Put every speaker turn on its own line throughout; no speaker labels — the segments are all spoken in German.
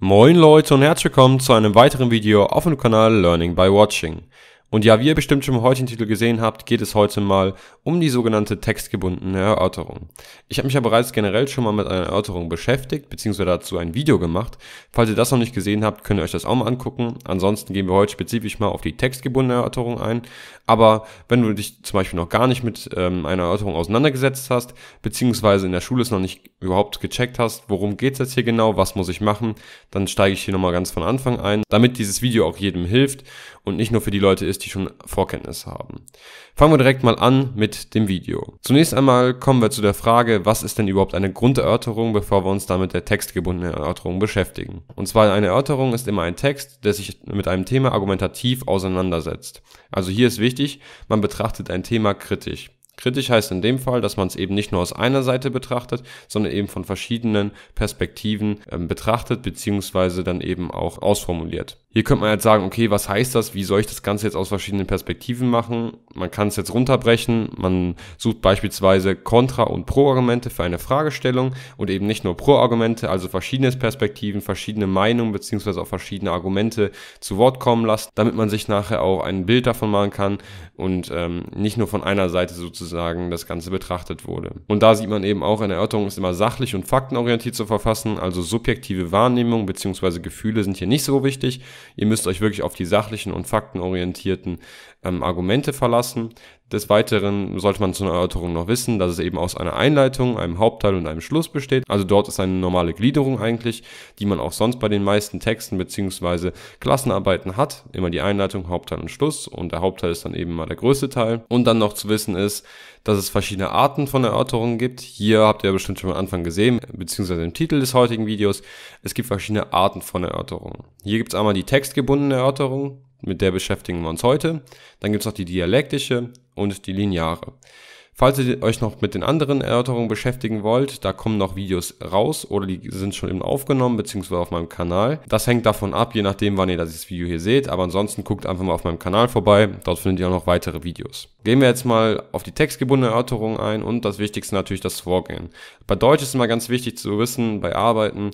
Moin Leute und herzlich willkommen zu einem weiteren Video auf dem Kanal Learning by Watching. Und ja, wie ihr bestimmt schon im heutigen Titel gesehen habt, geht es heute mal um die sogenannte textgebundene Erörterung. Ich habe mich ja bereits generell schon mal mit einer Erörterung beschäftigt, beziehungsweise dazu ein Video gemacht. Falls ihr das noch nicht gesehen habt, könnt ihr euch das auch mal angucken. Ansonsten gehen wir heute spezifisch mal auf die textgebundene Erörterung ein. Aber wenn du dich zum Beispiel noch gar nicht mit ähm, einer Erörterung auseinandergesetzt hast, beziehungsweise in der Schule es noch nicht überhaupt gecheckt hast, worum geht's jetzt hier genau, was muss ich machen, dann steige ich hier nochmal ganz von Anfang ein, damit dieses Video auch jedem hilft und nicht nur für die Leute ist, die schon Vorkenntnisse haben. Fangen wir direkt mal an mit dem Video. Zunächst einmal kommen wir zu der Frage, was ist denn überhaupt eine Grunderörterung, bevor wir uns damit der textgebundenen Erörterung beschäftigen. Und zwar eine Erörterung ist immer ein Text, der sich mit einem Thema argumentativ auseinandersetzt. Also hier ist wichtig, man betrachtet ein Thema kritisch. Kritisch heißt in dem Fall, dass man es eben nicht nur aus einer Seite betrachtet, sondern eben von verschiedenen Perspektiven ähm, betrachtet, beziehungsweise dann eben auch ausformuliert. Hier könnte man jetzt sagen, okay, was heißt das? Wie soll ich das Ganze jetzt aus verschiedenen Perspektiven machen? Man kann es jetzt runterbrechen. Man sucht beispielsweise Kontra- und Pro-Argumente für eine Fragestellung und eben nicht nur Pro-Argumente, also verschiedene Perspektiven, verschiedene Meinungen beziehungsweise auch verschiedene Argumente zu Wort kommen lassen, damit man sich nachher auch ein Bild davon machen kann und ähm, nicht nur von einer Seite sozusagen das Ganze betrachtet wurde. Und da sieht man eben auch, eine Erörterung ist immer sachlich und faktenorientiert zu verfassen, also subjektive Wahrnehmung beziehungsweise Gefühle sind hier nicht so wichtig Ihr müsst euch wirklich auf die sachlichen und faktenorientierten ähm, Argumente verlassen. Des Weiteren sollte man zu einer Erörterung noch wissen, dass es eben aus einer Einleitung, einem Hauptteil und einem Schluss besteht. Also dort ist eine normale Gliederung eigentlich, die man auch sonst bei den meisten Texten bzw. Klassenarbeiten hat. Immer die Einleitung, Hauptteil und Schluss und der Hauptteil ist dann eben mal der größte Teil. Und dann noch zu wissen ist, dass es verschiedene Arten von Erörterungen gibt. Hier habt ihr bestimmt schon am Anfang gesehen, beziehungsweise im Titel des heutigen Videos. Es gibt verschiedene Arten von Erörterungen. Hier gibt es einmal die textgebundene Erörterung, mit der beschäftigen wir uns heute. Dann gibt es noch die dialektische und die lineare. Falls ihr euch noch mit den anderen Erörterungen beschäftigen wollt, da kommen noch Videos raus oder die sind schon eben aufgenommen bzw. auf meinem Kanal. Das hängt davon ab, je nachdem, wann ihr das Video hier seht, aber ansonsten guckt einfach mal auf meinem Kanal vorbei, dort findet ihr auch noch weitere Videos. Gehen wir jetzt mal auf die textgebundene Erörterung ein und das Wichtigste natürlich das Vorgehen. Bei Deutsch ist immer ganz wichtig zu wissen, bei Arbeiten,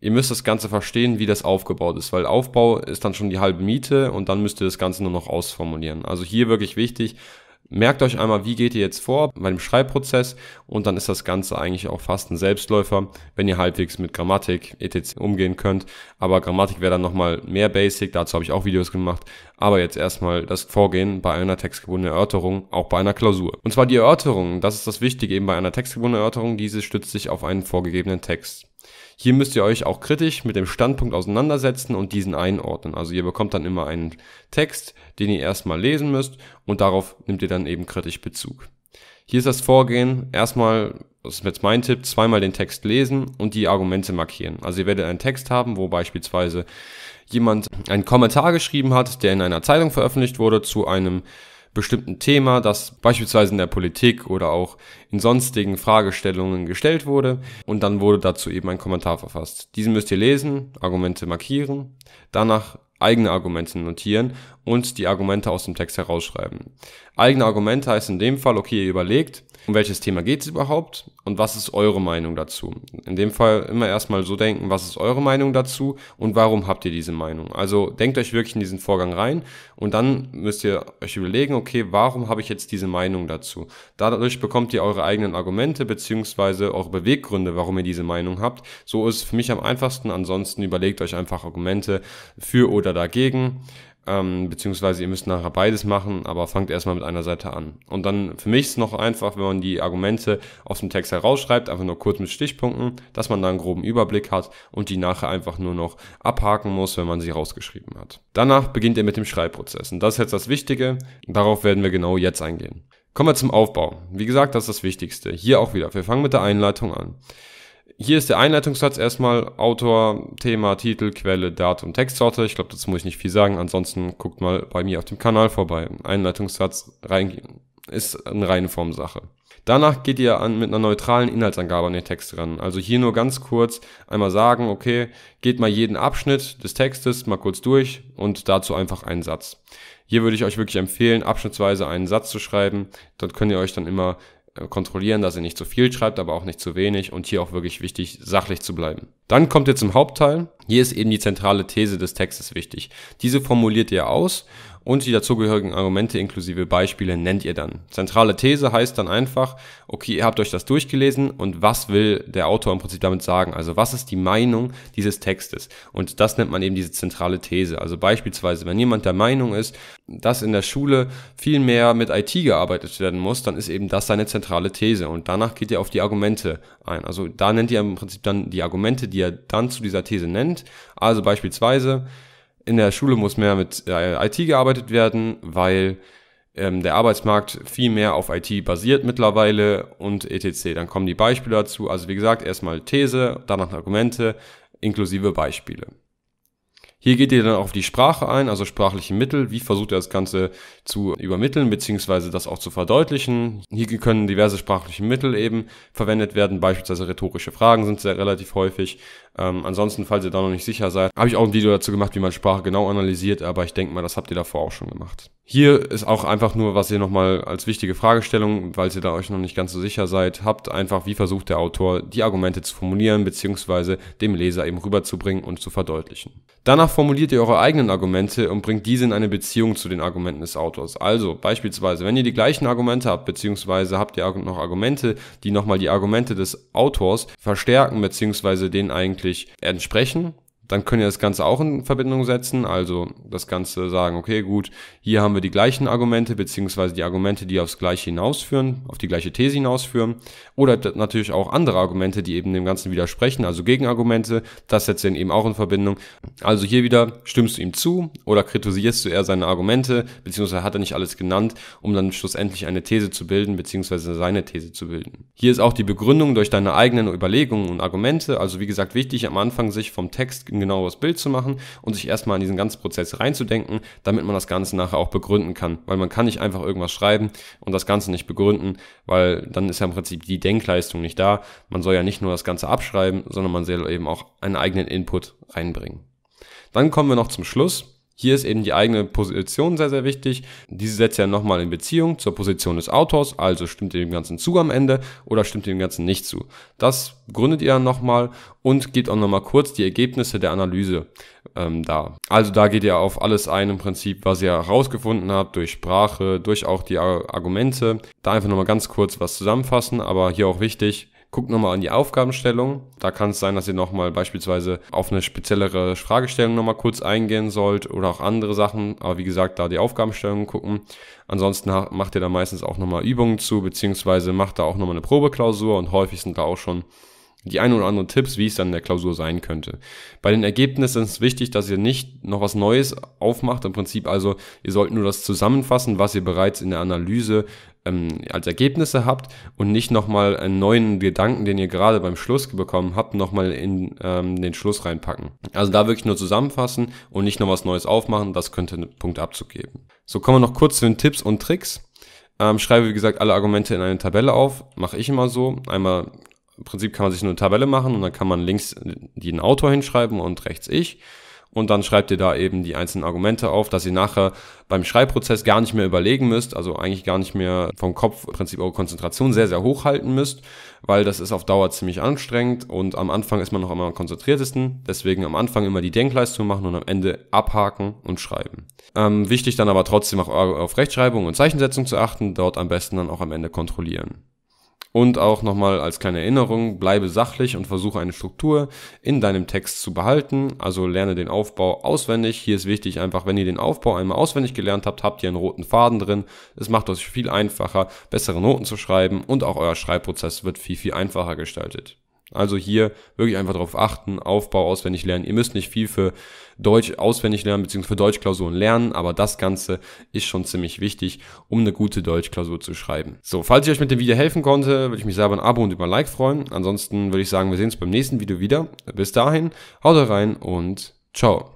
ihr müsst das Ganze verstehen, wie das aufgebaut ist, weil Aufbau ist dann schon die halbe Miete und dann müsst ihr das Ganze nur noch ausformulieren. Also hier wirklich wichtig, Merkt euch einmal, wie geht ihr jetzt vor bei dem Schreibprozess und dann ist das Ganze eigentlich auch fast ein Selbstläufer, wenn ihr halbwegs mit Grammatik etc. umgehen könnt. Aber Grammatik wäre dann nochmal mehr Basic, dazu habe ich auch Videos gemacht. Aber jetzt erstmal das Vorgehen bei einer textgebundenen Erörterung, auch bei einer Klausur. Und zwar die Erörterung, das ist das Wichtige eben bei einer textgebundenen Erörterung, diese stützt sich auf einen vorgegebenen Text. Hier müsst ihr euch auch kritisch mit dem Standpunkt auseinandersetzen und diesen einordnen. Also ihr bekommt dann immer einen Text, den ihr erstmal lesen müsst und darauf nimmt ihr dann eben kritisch Bezug. Hier ist das Vorgehen erstmal, das ist jetzt mein Tipp, zweimal den Text lesen und die Argumente markieren. Also ihr werdet einen Text haben, wo beispielsweise jemand einen Kommentar geschrieben hat, der in einer Zeitung veröffentlicht wurde zu einem bestimmten Thema, das beispielsweise in der Politik oder auch in sonstigen Fragestellungen gestellt wurde und dann wurde dazu eben ein Kommentar verfasst. Diesen müsst ihr lesen, Argumente markieren, danach eigene Argumente notieren und die Argumente aus dem Text herausschreiben. Eigene Argumente heißt in dem Fall, okay, ihr überlegt, um welches Thema geht es überhaupt und was ist eure Meinung dazu. In dem Fall immer erstmal so denken, was ist eure Meinung dazu und warum habt ihr diese Meinung. Also denkt euch wirklich in diesen Vorgang rein und dann müsst ihr euch überlegen, okay, warum habe ich jetzt diese Meinung dazu. Dadurch bekommt ihr eure eigenen Argumente beziehungsweise eure Beweggründe, warum ihr diese Meinung habt. So ist es für mich am einfachsten. Ansonsten überlegt euch einfach Argumente für oder dagegen ähm, beziehungsweise ihr müsst nachher beides machen, aber fangt erstmal mit einer Seite an. Und dann für mich ist noch einfach, wenn man die Argumente aus dem Text herausschreibt, einfach nur kurz mit Stichpunkten, dass man da einen groben Überblick hat und die nachher einfach nur noch abhaken muss, wenn man sie rausgeschrieben hat. Danach beginnt ihr mit dem Schreibprozess und das ist jetzt das Wichtige, darauf werden wir genau jetzt eingehen. Kommen wir zum Aufbau. Wie gesagt, das ist das Wichtigste. Hier auch wieder, wir fangen mit der Einleitung an hier ist der Einleitungssatz erstmal Autor, Thema, Titel, Quelle, Datum, Textsorte. Ich glaube, dazu muss ich nicht viel sagen. Ansonsten guckt mal bei mir auf dem Kanal vorbei. Einleitungssatz rein, ist eine reine Formsache. Danach geht ihr an, mit einer neutralen Inhaltsangabe an den Text ran. Also hier nur ganz kurz einmal sagen, okay, geht mal jeden Abschnitt des Textes mal kurz durch und dazu einfach einen Satz. Hier würde ich euch wirklich empfehlen, abschnittsweise einen Satz zu schreiben. Dort könnt ihr euch dann immer äh, kontrollieren, dass ihr nicht zu viel schreibt, aber auch nicht zu wenig und hier auch wirklich wichtig, sachlich zu bleiben. Dann kommt ihr zum Hauptteil. Hier ist eben die zentrale These des Textes wichtig. Diese formuliert ihr aus und die dazugehörigen Argumente inklusive Beispiele nennt ihr dann. Zentrale These heißt dann einfach, okay, ihr habt euch das durchgelesen und was will der Autor im Prinzip damit sagen? Also was ist die Meinung dieses Textes? Und das nennt man eben diese zentrale These. Also beispielsweise, wenn jemand der Meinung ist, dass in der Schule viel mehr mit IT gearbeitet werden muss, dann ist eben das seine zentrale These und danach geht ihr auf die Argumente ein. Also da nennt ihr im Prinzip dann die Argumente, die er dann zu dieser These nennt. Also beispielsweise, in der Schule muss mehr mit äh, IT gearbeitet werden, weil ähm, der Arbeitsmarkt viel mehr auf IT basiert mittlerweile und etc. Dann kommen die Beispiele dazu. Also wie gesagt, erstmal These, danach Argumente inklusive Beispiele. Hier geht ihr dann auf die Sprache ein, also sprachliche Mittel. Wie versucht ihr das Ganze zu übermitteln, beziehungsweise das auch zu verdeutlichen? Hier können diverse sprachliche Mittel eben verwendet werden, beispielsweise rhetorische Fragen sind sehr relativ häufig. Ähm, ansonsten, falls ihr da noch nicht sicher seid, habe ich auch ein Video dazu gemacht, wie man Sprache genau analysiert, aber ich denke mal, das habt ihr davor auch schon gemacht. Hier ist auch einfach nur, was ihr nochmal als wichtige Fragestellung, weil ihr da euch noch nicht ganz so sicher seid, habt einfach, wie versucht der Autor, die Argumente zu formulieren bzw. dem Leser eben rüberzubringen und zu verdeutlichen. Danach formuliert ihr eure eigenen Argumente und bringt diese in eine Beziehung zu den Argumenten des Autors. Also beispielsweise, wenn ihr die gleichen Argumente habt bzw. habt ihr noch Argumente, die nochmal die Argumente des Autors verstärken bzw. denen eigentlich entsprechen, dann können wir das Ganze auch in Verbindung setzen, also das Ganze sagen, okay, gut, hier haben wir die gleichen Argumente, beziehungsweise die Argumente, die aufs Gleiche hinausführen, auf die gleiche These hinausführen, oder natürlich auch andere Argumente, die eben dem Ganzen widersprechen, also Gegenargumente, das setzt ihr eben auch in Verbindung. Also hier wieder stimmst du ihm zu oder kritisierst du eher seine Argumente, beziehungsweise hat er nicht alles genannt, um dann schlussendlich eine These zu bilden, beziehungsweise seine These zu bilden. Hier ist auch die Begründung durch deine eigenen Überlegungen und Argumente, also wie gesagt, wichtig am Anfang sich vom Text ein genaueres Bild zu machen und sich erstmal an diesen ganzen Prozess reinzudenken, damit man das Ganze nachher auch begründen kann. Weil man kann nicht einfach irgendwas schreiben und das Ganze nicht begründen, weil dann ist ja im Prinzip die Denkleistung nicht da. Man soll ja nicht nur das Ganze abschreiben, sondern man soll eben auch einen eigenen Input reinbringen. Dann kommen wir noch zum Schluss hier ist eben die eigene Position sehr, sehr wichtig. Diese setzt ja nochmal in Beziehung zur Position des Autors, also stimmt ihr dem Ganzen zu am Ende oder stimmt ihr dem Ganzen nicht zu. Das gründet ihr dann nochmal und geht auch nochmal kurz die Ergebnisse der Analyse ähm, da. Also da geht ihr auf alles ein im Prinzip, was ihr herausgefunden habt, durch Sprache, durch auch die Argumente. Da einfach nochmal ganz kurz was zusammenfassen, aber hier auch wichtig, Guckt nochmal an die Aufgabenstellung. Da kann es sein, dass ihr nochmal beispielsweise auf eine speziellere Fragestellung nochmal kurz eingehen sollt oder auch andere Sachen. Aber wie gesagt, da die Aufgabenstellung gucken. Ansonsten macht ihr da meistens auch nochmal Übungen zu, beziehungsweise macht da auch nochmal eine Probeklausur und häufig sind da auch schon die ein oder anderen Tipps, wie es dann in der Klausur sein könnte. Bei den Ergebnissen ist es wichtig, dass ihr nicht noch was Neues aufmacht. Im Prinzip also, ihr sollt nur das zusammenfassen, was ihr bereits in der Analyse ähm, als Ergebnisse habt und nicht nochmal einen neuen Gedanken, den ihr gerade beim Schluss bekommen habt, nochmal in ähm, den Schluss reinpacken. Also da wirklich nur zusammenfassen und nicht noch was Neues aufmachen, das könnte einen Punkt abzugeben. So kommen wir noch kurz zu den Tipps und Tricks. Ähm, schreibe, wie gesagt, alle Argumente in eine Tabelle auf. Mache ich immer so. Einmal, im Prinzip kann man sich nur eine Tabelle machen und dann kann man links den Autor hinschreiben und rechts ich und dann schreibt ihr da eben die einzelnen Argumente auf, dass ihr nachher beim Schreibprozess gar nicht mehr überlegen müsst, also eigentlich gar nicht mehr vom Kopf im Prinzip eure Konzentration sehr, sehr hoch halten müsst, weil das ist auf Dauer ziemlich anstrengend und am Anfang ist man noch immer am konzentriertesten, deswegen am Anfang immer die Denkleistung machen und am Ende abhaken und schreiben. Ähm, wichtig dann aber trotzdem auch auf Rechtschreibung und Zeichensetzung zu achten, dort am besten dann auch am Ende kontrollieren. Und auch nochmal als kleine Erinnerung, bleibe sachlich und versuche eine Struktur in deinem Text zu behalten. Also lerne den Aufbau auswendig. Hier ist wichtig einfach, wenn ihr den Aufbau einmal auswendig gelernt habt, habt ihr einen roten Faden drin. Es macht euch viel einfacher, bessere Noten zu schreiben und auch euer Schreibprozess wird viel, viel einfacher gestaltet. Also hier wirklich einfach darauf achten, Aufbau auswendig lernen. Ihr müsst nicht viel für Deutsch auswendig lernen, beziehungsweise für Deutschklausuren lernen, aber das Ganze ist schon ziemlich wichtig, um eine gute Deutschklausur zu schreiben. So, falls ich euch mit dem Video helfen konnte, würde ich mich selber ein Abo und über ein Like freuen. Ansonsten würde ich sagen, wir sehen uns beim nächsten Video wieder. Bis dahin, haut rein und ciao.